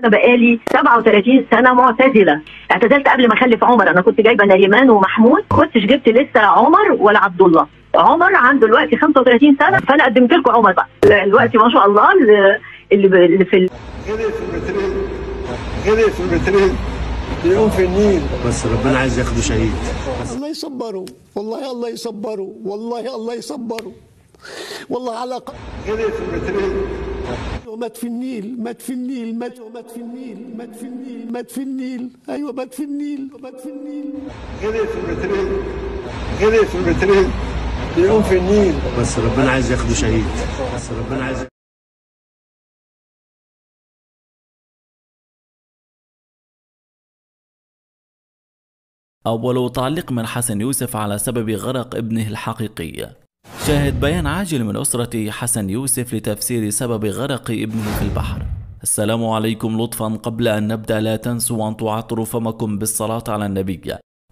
انا بقالي 37 سنه معتزله اعتزلت قبل ما اخلف عمر انا كنت جايبه نريمان ومحمود ما كنتش جبت لسه عمر ولا عبد الله عمر عنده دلوقتي 35 سنه فانا قدمت لكم عمر بقى دلوقتي ما شاء الله اللي, اللي في غرق في البترول غرق في يقوم في النيل بس ربنا عايز ياخده شهيد الله يصبره والله الله يصبره والله الله يصبره والله على غرق في البترين أيوة، مات في النيل مات في النيل مات مات في النيل مات في النيل مات في النيل ايوه مات في النيل مات في النيل البترول المترين في المترين بيقوم في النيل بس ربنا عايز ياخده شهيد بس ربنا عايز أول تعليق من حسن يوسف على سبب غرق ابنه الحقيقي شاهد بيان عاجل من أسرة حسن يوسف لتفسير سبب غرق ابنه في البحر السلام عليكم لطفا قبل أن نبدأ لا تنسوا أن تعطروا فمكم بالصلاة على النبي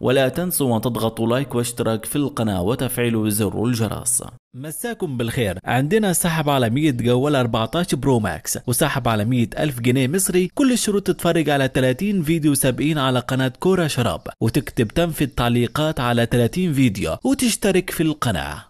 ولا تنسوا أن تضغطوا لايك واشتراك في القناة وتفعيلوا زر الجرس مساكم بالخير عندنا سحب على 100 جوال 14 برو ماكس وسحب على 100 ألف جنيه مصري كل الشروط تتفرج على 30 فيديو سابقين على قناة كورة شراب وتكتب تم في التعليقات على 30 فيديو وتشترك في القناة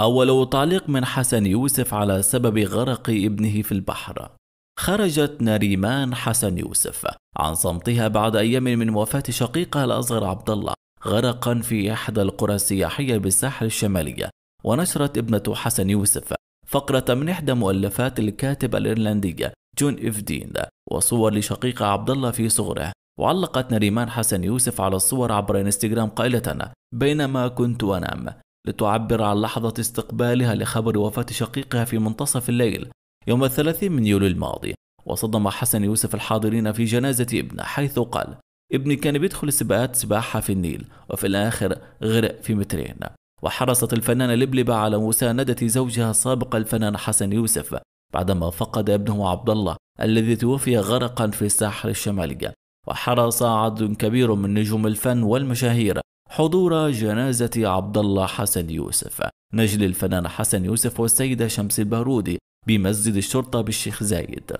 أول تعليق من حسن يوسف على سبب غرق ابنه في البحر خرجت نريمان حسن يوسف عن صمتها بعد أيام من وفاة شقيقها الأصغر عبد الله غرقا في إحدى القرى السياحية بالساحل الشمالي ونشرت ابنة حسن يوسف فقرة من إحدى مؤلفات الكاتب الإيرلندي جون إفدين وصور لشقيقة عبد الله في صغره وعلقت نريمان حسن يوسف على الصور عبر انستغرام قائلة بينما كنت أنام لتعبر عن لحظة استقبالها لخبر وفاة شقيقها في منتصف الليل يوم الثلاثين من يوليو الماضي وصدم حسن يوسف الحاضرين في جنازة ابنه حيث قال ابني كان بيدخل سباقات سباحة في النيل وفي الآخر غرق في مترين وحرصت الفنانة لبلبة على مساندة زوجها السابق الفنان حسن يوسف بعدما فقد ابنه عبد الله الذي توفي غرقا في الساحل الشمالي وحرص عدد كبير من نجوم الفن والمشاهير حضور جنازة عبد الله حسن يوسف نجل الفنان حسن يوسف والسيدة شمس البارودي بمسجد الشرطة بالشيخ زايد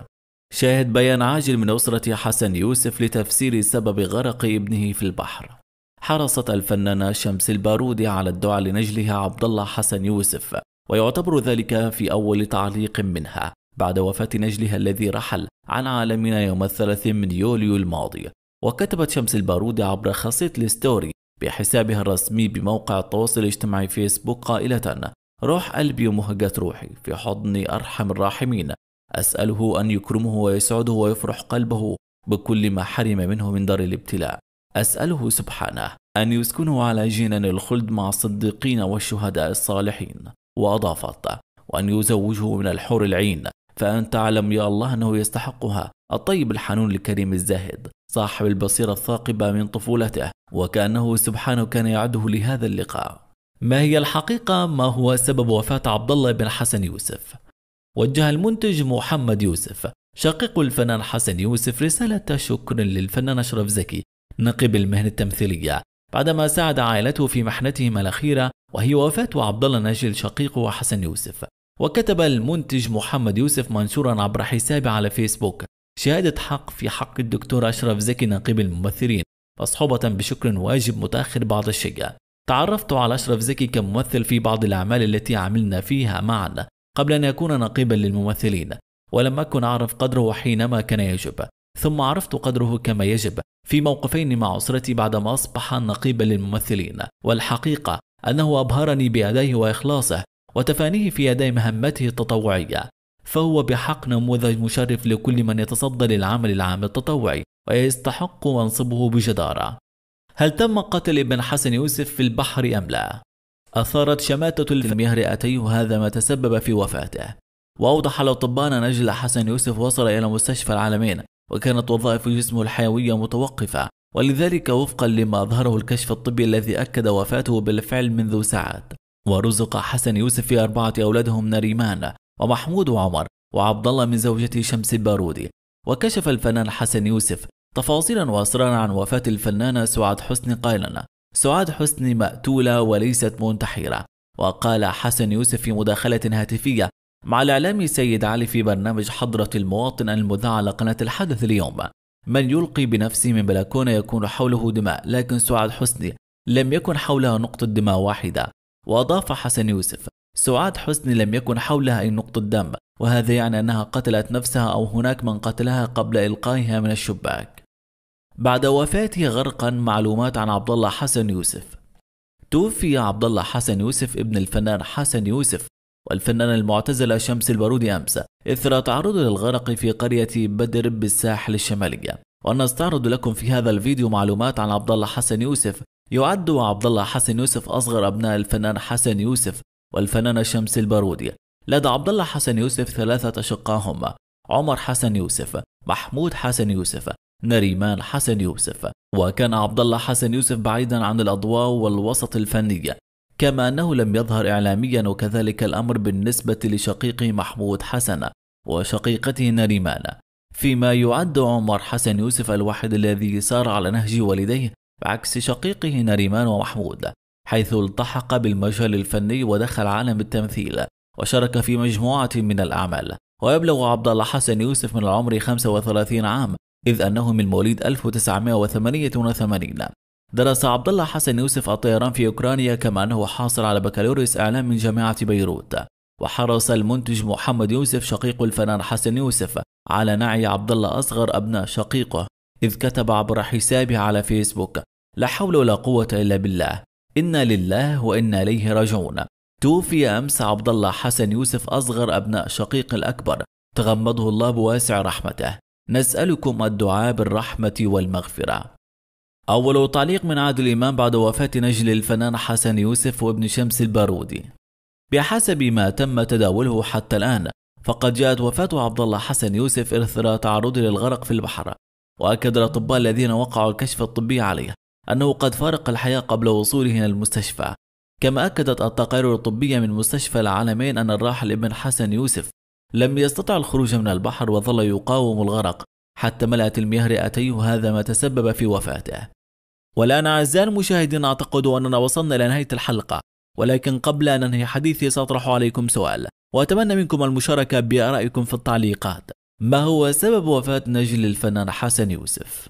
شاهد بيان عاجل من أسرة حسن يوسف لتفسير سبب غرق ابنه في البحر حرصت الفنانة شمس البارودي على الدعاء لنجلها عبد الله حسن يوسف ويعتبر ذلك في أول تعليق منها بعد وفاة نجلها الذي رحل عن عالمنا يوم الثلاث من يوليو الماضي وكتبت شمس البارودي عبر خاصية الستوري بحسابها الرسمي بموقع التواصل الاجتماعي فيسبوك قائلة روح قلبي ومهجة روحي في حضن أرحم الراحمين أسأله أن يكرمه ويسعده ويفرح قلبه بكل ما حرم منه من دار الابتلاء أسأله سبحانه أن يسكنه على جنان الخلد مع الصديقين والشهداء الصالحين وأضافت وأن يزوجه من الحور العين فأنت تعلم يا الله أنه يستحقها الطيب الحنون الكريم الزاهد صاحب البصيرة الثاقبة من طفولته وكأنه سبحانه كان يعده لهذا اللقاء ما هي الحقيقة ما هو سبب وفاة عبد الله بن حسن يوسف وجه المنتج محمد يوسف شقيق الفنان حسن يوسف رسالة شكر للفنان أشرف زكي نقيب المهنة التمثيلية بعدما ساعد عائلته في محنتهم الأخيرة وهي وفاة عبد الله ناجل شقيقه حسن يوسف وكتب المنتج محمد يوسف منشورا عبر حسابه على فيسبوك شهادة حق في حق الدكتور أشرف زكي نقيب الممثلين مصحوبة بشكر واجب متأخر بعض الشيء تعرفت على أشرف زكي كممثل في بعض الأعمال التي عملنا فيها معا قبل أن يكون نقيبا للممثلين ولم أكن أعرف قدره حينما كان يجب ثم عرفت قدره كما يجب في موقفين مع أسرتي بعدما أصبح نقيبا للممثلين والحقيقة أنه أبهرني بأدائه وإخلاصه وتفانيه في أداء مهمته التطوعية فهو بحق نموذج مشرف لكل من يتصدى للعمل العام التطوعي ويستحق منصبه بجدارة هل تم قتل ابن حسن يوسف في البحر أم لا؟ أثارت شماتة الفيلم يهرئتيه هذا ما تسبب في وفاته وأوضح الأطباء أن نجل حسن يوسف وصل إلى مستشفى العالمين وكانت وظائف جسمه الحيوية متوقفة ولذلك وفقا لما أظهره الكشف الطبي الذي أكد وفاته بالفعل منذ ساعات ورزق حسن يوسف في أربعة أولادهم نريمان ومحمود عمر وعبد الله من زوجته شمس البارودي وكشف الفنان حسن يوسف تفاصيلا واسرارا عن وفاة الفنانة سعاد حسني قائلا سعاد حسني مقتولة وليست منتحرة وقال حسن يوسف في مداخلة هاتفية مع الإعلامي سيد علي في برنامج حضرة المواطن المذاع على قناة الحدث اليوم من يلقي بنفسه من بلكونة يكون حوله دماء لكن سعاد حسني لم يكن حولها نقطة دماء واحدة وأضاف حسن يوسف سعاد حسني لم يكن حولها أي نقطة دم وهذا يعني أنها قتلت نفسها أو هناك من قتلها قبل إلقائها من الشباك بعد وفاته غرقا معلومات عن عبد الله حسن يوسف توفي عبد الله حسن يوسف ابن الفنان حسن يوسف والفنان المعتزلة شمس البارود أمس إثر تعرضه للغرق في قرية بدر بالساحل الشمالية ونستعرض لكم في هذا الفيديو معلومات عن عبد الله حسن يوسف يعد عبد الله حسن يوسف أصغر أبناء الفنان حسن يوسف والفنان شمس البارودي لدى عبد الله حسن يوسف ثلاثة أشقاء هم عمر حسن يوسف محمود حسن يوسف نريمان حسن يوسف وكان عبد الله حسن يوسف بعيدا عن الأضواء والوسط الفني كما أنه لم يظهر إعلاميا وكذلك الأمر بالنسبة لشقيقه محمود حسن وشقيقته نريمان فيما يعد عمر حسن يوسف الواحد الذي سار على نهج والديه بعكس شقيقه نريمان ومحمود حيث التحق بالمجال الفني ودخل عالم التمثيل وشارك في مجموعة من الأعمال ويبلغ عبد الله حسن يوسف من العمر 35 عام إذ أنه من مواليد 1988 درس عبد الله حسن يوسف الطيران في أوكرانيا كما أنه حاصل على بكالوريوس إعلام من جامعة بيروت وحرص المنتج محمد يوسف شقيق الفنان حسن يوسف على نعي عبد الله أصغر أبناء شقيقه إذ كتب عبر حسابه على فيسبوك لا حول ولا قوة إلا بالله إنا لله وإنا إليه راجعون توفي أمس عبد الله حسن يوسف أصغر أبناء شقيق الأكبر تغمده الله بواسع رحمته نسألكم الدعاء بالرحمة والمغفرة أول تعليق من عادل الإمام بعد وفاة نجل الفنان حسن يوسف وابن شمس البارودي بحسب ما تم تداوله حتى الآن فقد جاءت وفاة عبد الله حسن يوسف إثر تعرضه للغرق في البحر وأكد الأطباء الذين وقعوا الكشف الطبي عليه أنه قد فارق الحياة قبل وصوله إلى المستشفى كما أكدت التقارير الطبية من مستشفى العالمين أن الراحل ابن حسن يوسف لم يستطع الخروج من البحر وظل يقاوم الغرق حتى ملأت المياه رئتيه وهذا ما تسبب في وفاته والآن أعزائي المشاهدين أعتقد أننا وصلنا إلى نهاية الحلقة ولكن قبل أن أنهي حديثي سأطرح عليكم سؤال وأتمنى منكم المشاركة بآرائكم في التعليقات ما هو سبب وفاة نجل الفنان حسن يوسف؟